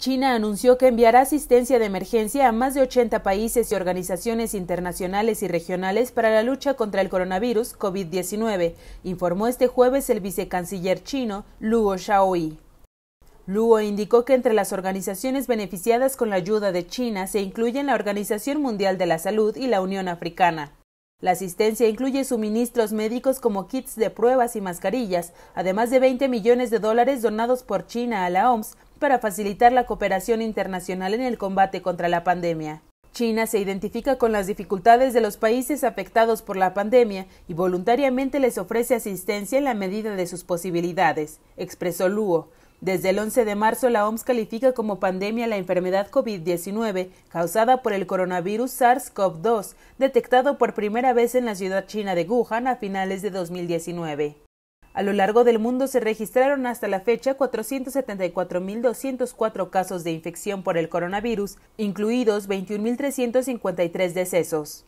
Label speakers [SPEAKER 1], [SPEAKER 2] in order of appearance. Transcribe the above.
[SPEAKER 1] China anunció que enviará asistencia de emergencia a más de 80 países y organizaciones internacionales y regionales para la lucha contra el coronavirus COVID-19, informó este jueves el vicecanciller chino Luo xiaoyi Luo indicó que entre las organizaciones beneficiadas con la ayuda de China se incluyen la Organización Mundial de la Salud y la Unión Africana. La asistencia incluye suministros médicos como kits de pruebas y mascarillas, además de 20 millones de dólares donados por China a la OMS para facilitar la cooperación internacional en el combate contra la pandemia. China se identifica con las dificultades de los países afectados por la pandemia y voluntariamente les ofrece asistencia en la medida de sus posibilidades, expresó Luo. Desde el 11 de marzo, la OMS califica como pandemia la enfermedad COVID-19 causada por el coronavirus SARS-CoV-2, detectado por primera vez en la ciudad china de Wuhan a finales de 2019. A lo largo del mundo se registraron hasta la fecha 474.204 casos de infección por el coronavirus, incluidos 21.353 decesos.